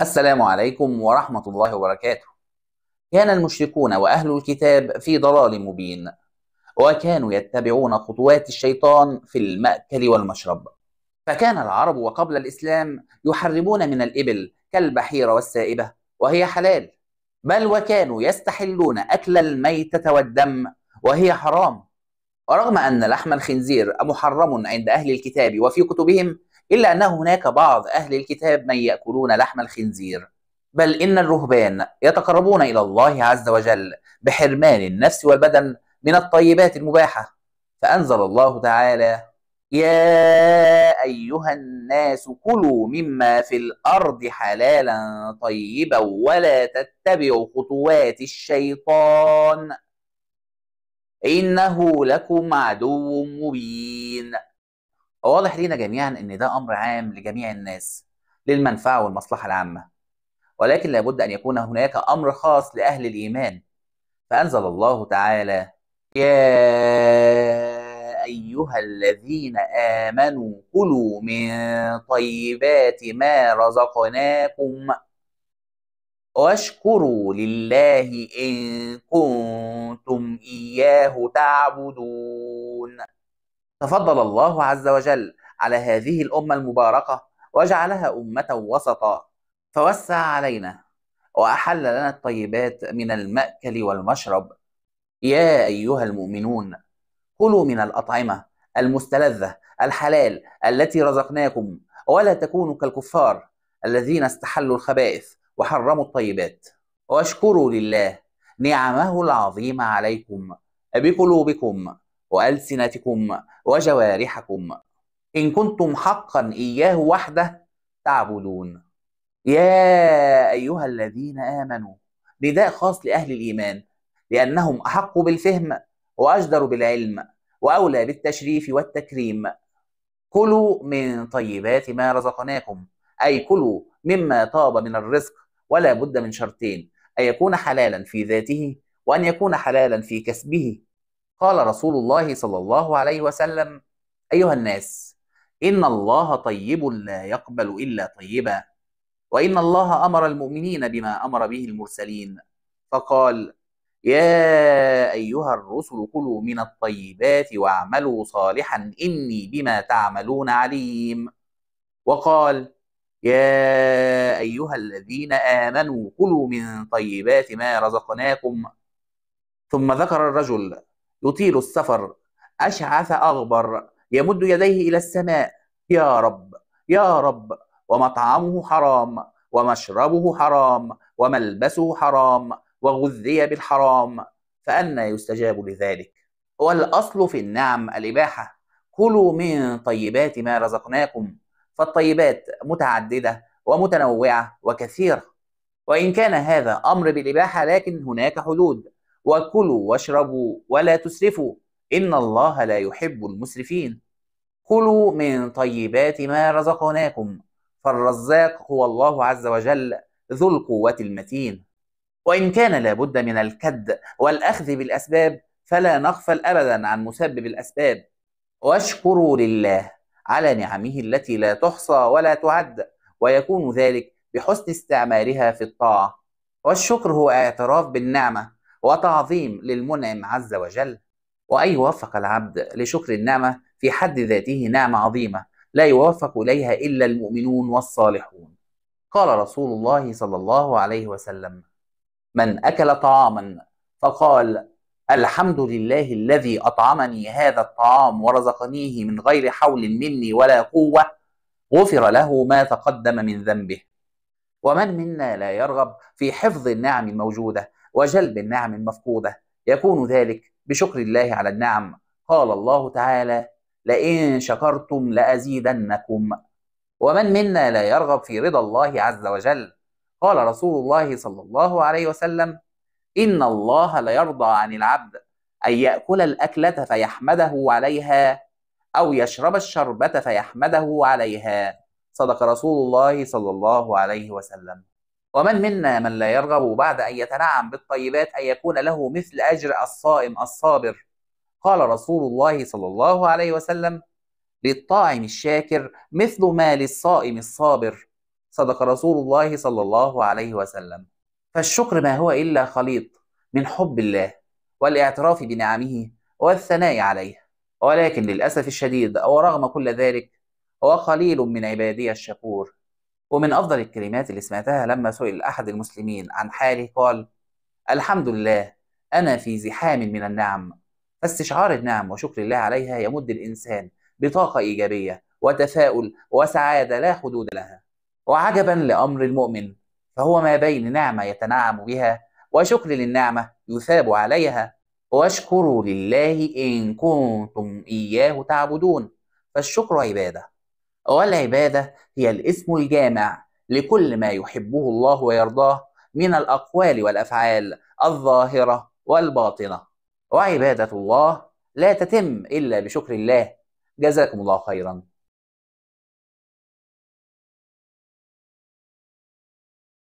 السلام عليكم ورحمة الله وبركاته. كان المشركون وأهل الكتاب في ضلال مبين، وكانوا يتبعون خطوات الشيطان في المأكل والمشرب. فكان العرب وقبل الإسلام يحرمون من الإبل كالبحيرة والسائبة، وهي حلال، بل وكانوا يستحلون أكل الميتة والدم، وهي حرام. ورغم أن لحم الخنزير محرم عند أهل الكتاب وفي كتبهم، إلا أن هناك بعض أهل الكتاب من يأكلون لحم الخنزير بل إن الرهبان يتقربون إلى الله عز وجل بحرمان النفس والبدن من الطيبات المباحة فأنزل الله تعالى يا أيها الناس كلوا مما في الأرض حلالا طيبا ولا تتبعوا خطوات الشيطان إنه لكم عدو مبين واضح لينا جميعا ان ده امر عام لجميع الناس للمنفعه والمصلحه العامه ولكن لابد ان يكون هناك امر خاص لاهل الايمان فانزل الله تعالى يا ايها الذين امنوا كلوا من طيبات ما رزقناكم واشكروا لله ان كنتم اياه تعبدون تفضل الله عز وجل على هذه الأمة المباركة وجعلها أمة وسطا فوسع علينا وأحل لنا الطيبات من المأكل والمشرب يا أيها المؤمنون كلوا من الأطعمة المستلذة الحلال التي رزقناكم ولا تكونوا كالكفار الذين استحلوا الخبائث وحرموا الطيبات واشكروا لله نعمه العظيمة عليكم بقلوبكم وألسنتكم وجوارحكم إن كنتم حقا إياه وحده تعبدون يا أيها الذين آمنوا نداء خاص لأهل الإيمان لأنهم أحق بالفهم وأجدر بالعلم وأولى بالتشريف والتكريم كلوا من طيبات ما رزقناكم أي كلوا مما طاب من الرزق ولا بد من شرطين أن يكون حلالا في ذاته وأن يكون حلالا في كسبه قال رسول الله صلى الله عليه وسلم أيها الناس إن الله طيب لا يقبل إلا طيبا وإن الله أمر المؤمنين بما أمر به المرسلين فقال يا أيها الرسل كلوا من الطيبات واعملوا صالحا إني بما تعملون عليم وقال يا أيها الذين آمنوا كلوا من طيبات ما رزقناكم ثم ذكر الرجل يطيل السفر أشعث أغبر يمد يديه إلى السماء يا رب يا رب ومطعمه حرام ومشربه حرام وملبسه حرام وغذي بالحرام فأنى يستجاب لذلك والأصل في النعم الإباحة كلوا من طيبات ما رزقناكم فالطيبات متعددة ومتنوعة وكثيرة وإن كان هذا أمر بالإباحة لكن هناك حدود وكلوا واشربوا ولا تسرفوا إن الله لا يحب المسرفين كلوا من طيبات ما رزقناكم فالرزاق هو الله عز وجل ذو القوة المتين وإن كان لابد من الكد والأخذ بالأسباب فلا نغفل أبدا عن مسبب الأسباب واشكروا لله على نعمه التي لا تحصى ولا تعد ويكون ذلك بحسن استعمالها في الطاعة والشكر هو اعتراف بالنعمة وتعظيم للمنعم عز وجل وأن يوفق العبد لشكر النعمة في حد ذاته نعمة عظيمة لا يوفق إليها إلا المؤمنون والصالحون قال رسول الله صلى الله عليه وسلم من أكل طعاما فقال الحمد لله الذي أطعمني هذا الطعام ورزقنيه من غير حول مني ولا قوة غفر له ما تقدم من ذنبه ومن منا لا يرغب في حفظ النعم الموجودة وجلب النعم المفقودة يكون ذلك بشكر الله على النعم قال الله تعالى لئن شكرتم لأزيدنكم ومن منا لا يرغب في رضا الله عز وجل قال رسول الله صلى الله عليه وسلم إن الله ليرضى عن العبد أن يأكل الأكلة فيحمده عليها أو يشرب الشربة فيحمده عليها صدق رسول الله صلى الله عليه وسلم ومن منا من لا يرغب بعد أن يتنعم بالطيبات أن يكون له مثل أجر الصائم الصابر قال رسول الله صلى الله عليه وسلم للطاعم الشاكر مثل ما للصائم الصابر صدق رسول الله صلى الله عليه وسلم فالشكر ما هو إلا خليط من حب الله والاعتراف بنعمه والثناء عليه ولكن للأسف الشديد ورغم كل ذلك هو قليل من عبادي الشكور ومن أفضل الكلمات اللي سمعتها لما سئل أحد المسلمين عن حاله قال الحمد لله أنا في زحام من النعم فاستشعار النعم وشكر الله عليها يمد الإنسان بطاقة إيجابية وتفاؤل وسعادة لا حدود لها وعجبا لأمر المؤمن فهو ما بين نعمة يتنعم بها وشكر للنعمة يثاب عليها واشكروا لله إن كنتم إياه تعبدون فالشكر عبادة والعبادة هي الاسم الجامع لكل ما يحبه الله ويرضاه من الأقوال والأفعال الظاهرة والباطنة وعبادة الله لا تتم إلا بشكر الله جزاكم الله خيراً